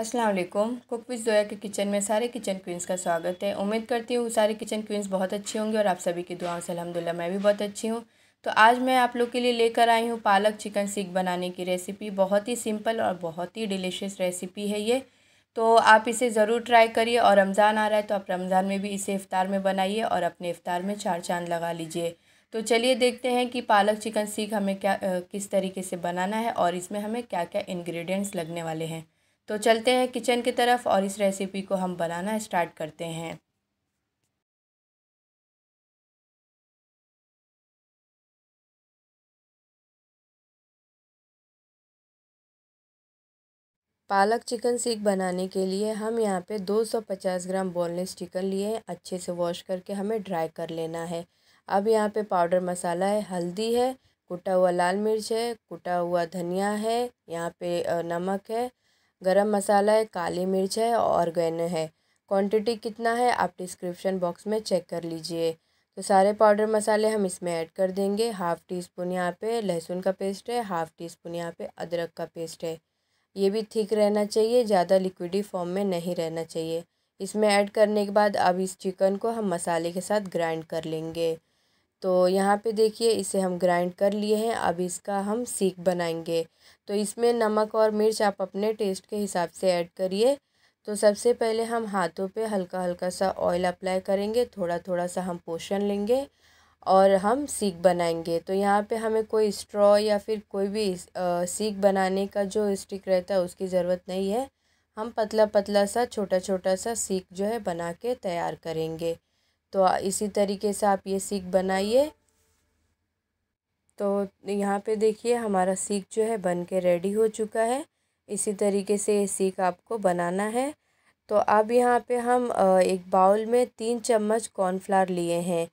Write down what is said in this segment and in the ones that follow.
Aslam cook Vij Zoya के kitchen में सारे किचन क्वींस का स्वागत है उम्मीद करती हूँ सारे किचन क्वींस बहुत अच्छी होंगी और आप सभी की दुआओं से अलहमदिल्ला मैं भी बहुत अच्छी हूँ तो आज मैं आप लोग के लिए लेकर आई हूँ पालक चिकन सीख बनाने की रेसिपी बहुत ही सिंपल और बहुत ही डिलीशियस रेसिपी है ये तो आप इसे ज़रूर ट्राई करिए और रमज़ान आ रहा है तो आप रमज़ान में भी इसे इफ़ार में बनाइए और अपने इफ़ार में चार चांद लगा लीजिए तो चलिए देखते हैं कि पालक चिकन सीख हमें क्या किस तरीके से बनाना है और इसमें हमें क्या क्या इन्ग्रीडियंट्स लगने वाले हैं तो चलते हैं किचन की तरफ और इस रेसिपी को हम बनाना स्टार्ट करते हैं पालक चिकन सीख बनाने के लिए हम यहाँ पे 250 ग्राम बोनलेस चिकन लिए अच्छे से वॉश करके हमें ड्राई कर लेना है अब यहाँ पे पाउडर मसाला है हल्दी है कुटा हुआ लाल मिर्च है कुटा हुआ धनिया है यहाँ पे नमक है गरम मसाला है काली मिर्च है गैन है क्वांटिटी कितना है आप डिस्क्रिप्शन बॉक्स में चेक कर लीजिए तो सारे पाउडर मसाले हम इसमें ऐड कर देंगे हाफ़ टी स्पून यहाँ पे लहसुन का पेस्ट है हाफ़ टी स्पून यहाँ पे अदरक का पेस्ट है ये भी थिक रहना चाहिए ज़्यादा लिक्विडी फॉर्म में नहीं रहना चाहिए इसमें ऐड करने के बाद अब इस चिकन को हम मसाले के साथ ग्राइंड कर लेंगे तो यहाँ पे देखिए इसे हम ग्राइंड कर लिए हैं अब इसका हम सीख बनाएंगे तो इसमें नमक और मिर्च आप अपने टेस्ट के हिसाब से ऐड करिए तो सबसे पहले हम हाथों पे हल्का हल्का सा ऑयल अप्लाई करेंगे थोड़ा थोड़ा सा हम पोषण लेंगे और हम सीख बनाएंगे तो यहाँ पे हमें कोई स्ट्रॉ या फिर कोई भी सीख बनाने का जो स्टिक रहता है उसकी ज़रूरत नहीं है हम पतला पतला सा छोटा छोटा सा सीख जो है बना के तैयार करेंगे तो इसी तरीके से आप ये सीख बनाइए तो यहाँ पे देखिए हमारा सीख जो है बन के रेडी हो चुका है इसी तरीके से ये सीख आपको बनाना है तो अब यहाँ पे हम एक बाउल में तीन चम्मच कॉर्नफ्लावर लिए हैं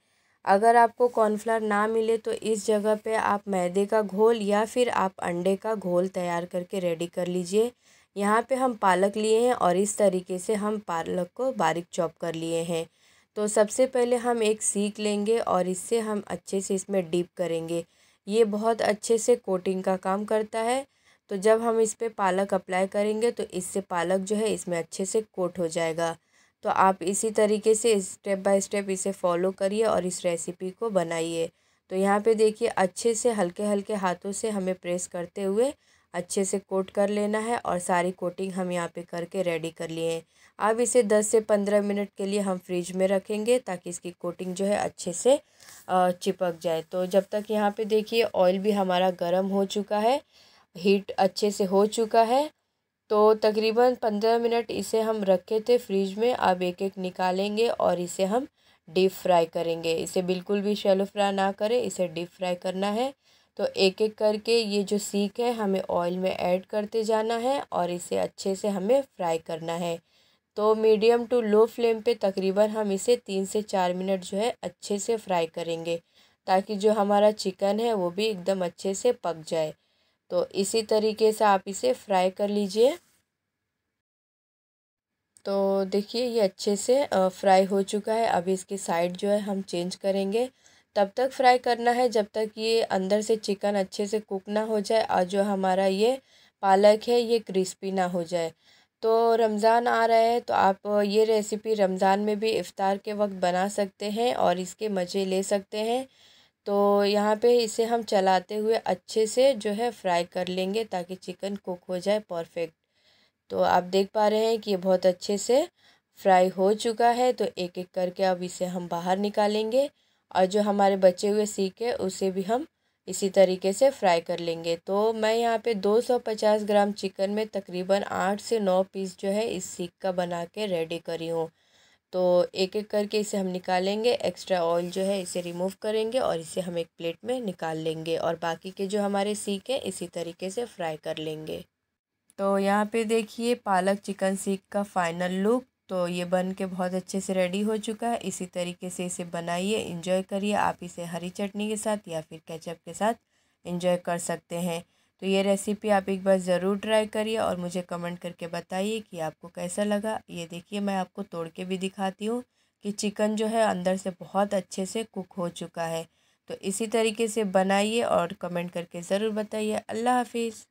अगर आपको कॉर्नफ्लावर ना मिले तो इस जगह पे आप मैदे का घोल या फिर आप अंडे का घोल तैयार करके रेडी कर लीजिए यहाँ पे हम पालक लिए हैं और इस तरीके से हम पालक को बारीक चॉप कर लिए हैं तो सबसे पहले हम एक सीख लेंगे और इससे हम अच्छे से इसमें डीप करेंगे ये बहुत अच्छे से कोटिंग का काम करता है तो जब हम इस पर पालक अप्लाई करेंगे तो इससे पालक जो है इसमें अच्छे से कोट हो जाएगा तो आप इसी तरीके से स्टेप बाय स्टेप इसे फॉलो करिए और इस रेसिपी को बनाइए तो यहाँ पे देखिए अच्छे से हल्के हल्के हाथों से हमें प्रेस करते हुए अच्छे से कोट कर लेना है और सारी कोटिंग हम यहाँ पे करके रेडी कर लिए हैं अब इसे दस से पंद्रह मिनट के लिए हम फ्रिज में रखेंगे ताकि इसकी कोटिंग जो है अच्छे से चिपक जाए तो जब तक यहाँ पे देखिए ऑयल भी हमारा गर्म हो चुका है हीट अच्छे से हो चुका है तो तकरीबन पंद्रह मिनट इसे हम रखे थे फ्रिज में अब एक एक निकालेंगे और इसे हम डीप फ्राई करेंगे इसे बिल्कुल भी शेलो फ्राई ना करें इसे डीप फ्राई करना है तो एक एक करके ये जो सीख है हमें ऑयल में ऐड करते जाना है और इसे अच्छे से हमें फ्राई करना है तो मीडियम टू लो फ्लेम पे तकरीबन हम इसे तीन से चार मिनट जो है अच्छे से फ्राई करेंगे ताकि जो हमारा चिकन है वो भी एकदम अच्छे से पक जाए तो इसी तरीके से आप इसे फ्राई कर लीजिए तो देखिए ये अच्छे से फ्राई हो चुका है अभी इसकी साइड जो है हम चेंज करेंगे तब तक फ्राई करना है जब तक ये अंदर से चिकन अच्छे से कुक ना हो जाए और जो हमारा ये पालक है ये क्रिस्पी ना हो जाए तो रमज़ान आ रहा है तो आप ये रेसिपी रमज़ान में भी इफ़ार के वक्त बना सकते हैं और इसके मज़े ले सकते हैं तो यहाँ पे इसे हम चलाते हुए अच्छे से जो है फ्राई कर लेंगे ताकि चिकन कुक हो जाए परफेक्ट तो आप देख पा रहे हैं कि ये बहुत अच्छे से फ्राई हो चुका है तो एक एक करके अब इसे हम बाहर निकालेंगे और जो हमारे बचे हुए सीख है उसे भी हम इसी तरीके से फ्राई कर लेंगे तो मैं यहाँ पे 250 ग्राम चिकन में तकरीबन आठ से नौ पीस जो है इस सीख का बना के रेडी करी हूँ तो एक एक करके इसे हम निकालेंगे एक्स्ट्रा ऑयल जो है इसे रिमूव करेंगे और इसे हम एक प्लेट में निकाल लेंगे और बाकी के जो हमारे सीख हैं इसी तरीके से फ्राई कर लेंगे तो यहाँ पे देखिए पालक चिकन सीख का फाइनल लुक तो ये बन के बहुत अच्छे से रेडी हो चुका है इसी तरीके से इसे बनाइए इंजॉय करिए आप इसे हरी चटनी के साथ या फिर कैचअप के साथ इंजॉय कर सकते हैं तो ये रेसिपी आप एक बार ज़रूर ट्राई करिए और मुझे कमेंट करके बताइए कि आपको कैसा लगा ये देखिए मैं आपको तोड़ के भी दिखाती हूँ कि चिकन जो है अंदर से बहुत अच्छे से कुक हो चुका है तो इसी तरीके से बनाइए और कमेंट करके ज़रूर बताइए अल्लाह हाफिज़